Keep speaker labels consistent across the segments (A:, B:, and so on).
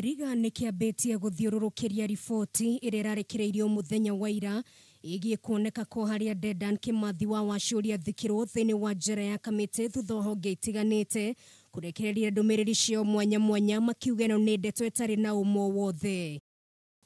A: rå kä ria riboti ĩrĩa må thenya wa ira giä kuoneka harä a Dedan mathi wa wacũria thikirwo inä wa njĩra ya tä thutha honge mä rä ri cio mwanya mwanya makiugeno ĩno nĩ ndeto ĩtarĩ na ũmo wothe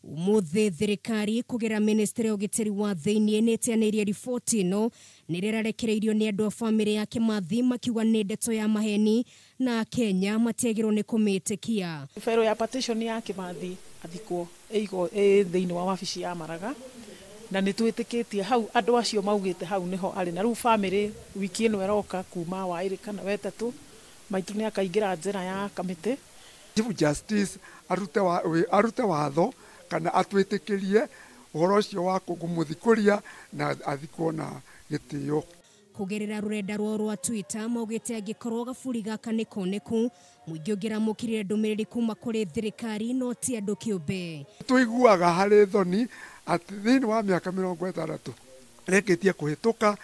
A: umuthi thirikari kugera ministry ugitiri wa thiini nitianirie riboti ino nirirarekereirio ni andu a famiri ya kimathi makiuga ni ndeto ya maheni na kenya matiagirwo ni kumitikia
B: fairo ya petition ya kimathi athikwo igo e thiini wa wabici ya maraga na nä twä tä kä tie hau andå acio maugä te hau nä ho arä na rä u wiki ä no kuma wa waä kana wetatå maitu nä akaingä ra njä ra ya kamä
C: tä arute watho wa kana atwitikirie uhoro ucio wa kugumuthikiria na athikwo na gitio
A: kugerera rurenda rwao rwa twitter maugite angikorwo gaburi gaka ni koneku muingi ungiramukirire ndumiriri kuma kuri thirikari no ti andu kiumbe
C: tuiguaga hari thoni atĩ thĩinĩ wa miaka mirongo ĩtandatũ rĩkĩtie kuhituka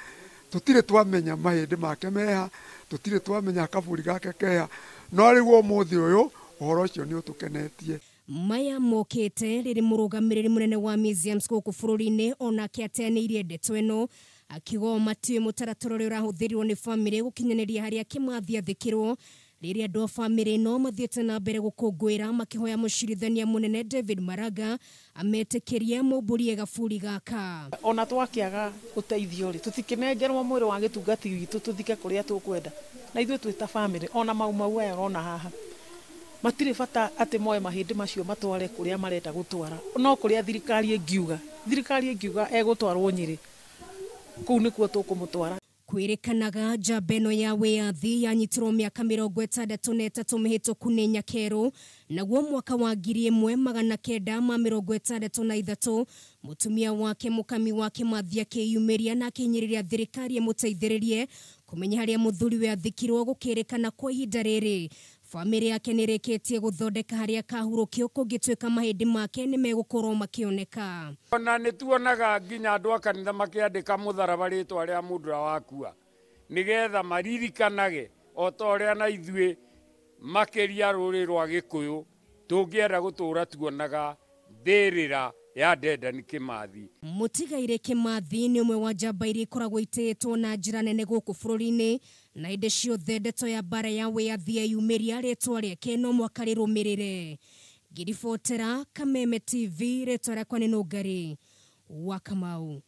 C: tutire twamenya mahĩndĩ make meha tutire twamenya kaburi gake keha no rĩu muthi ũyũ uhoro ucio ni utukenetie
A: maya mokite riri murugamiriri munene wa museums guku bururi-ini onake ateaniirie ndeto ino akiuga matiui mutaratara uria urahuthirirwo ni bamiri gukinyaniria haria kimathia thikirwo riria andu a bamiri no mathiite na mbere gukungwira makihoya mucirithania munene David Maraga ametikirie mumburie gaburi gaka ona twakiaga uteithio ri tutikinengerwo mwiri wa
B: gitungati gitu tuthike kuria tukwenda na ithuĩ twĩ ta ona mau mau aya ona haha matirä bata atä moe mahä ndä macio matware kå rä a marenda gå twara no kå rä a thirikari ĩngiuga thirikari ĩngiuga egå twarwo nyä kå u nä kuo tå kå må twara
A: kwirikanaga njamba no ya wĩyathi yanyitirwo mĩaka mĩrongo ĩtandatũ na ĩtatũ ku nä nyakerå naguo mwaka wa ngiri mwe magana kenda ma mĩrongo ĩtandatũ na må tumia wake mũkami wa kĩmathi ria na ria thirikari ĩmũteithĩrĩrie kũmenya harĩa we athikirwo kana kwa ihinda rä bamĩrĩ yake nĩ ĩrĩkĩtie gũthondeka harĩa kahurũkio kũngĩtuĩka mahĩndĩ make nĩ megũkorwo makĩoneka
C: ona nĩ tuonaga nginya andũ a kanitha makĩandĩka mũtharaba rĩtwa rĩa mũndũ ũrĩa wakua getha maririkanage o ta ũrĩa na ithuĩ makĩria rũrĩ rwa gĩkũyũ tũngĩenda gũtũũra tuonaga mbĩrĩra ya ndenda nĩ kĩmathi
A: mũtigaire kĩmathi nĩ ũmwe wa njamba iria ikoragwo itĩĩtwo na njä ra nene gå kå bå rå ri-inä na ndä ciothe ndeto ya mbara ya wä ria rä yayumĩria rĩtwa rĩake no mwaka re ngiribotera kameme tv rä rĩtwa rĩakwa nĩ nũngarĩ wa kamau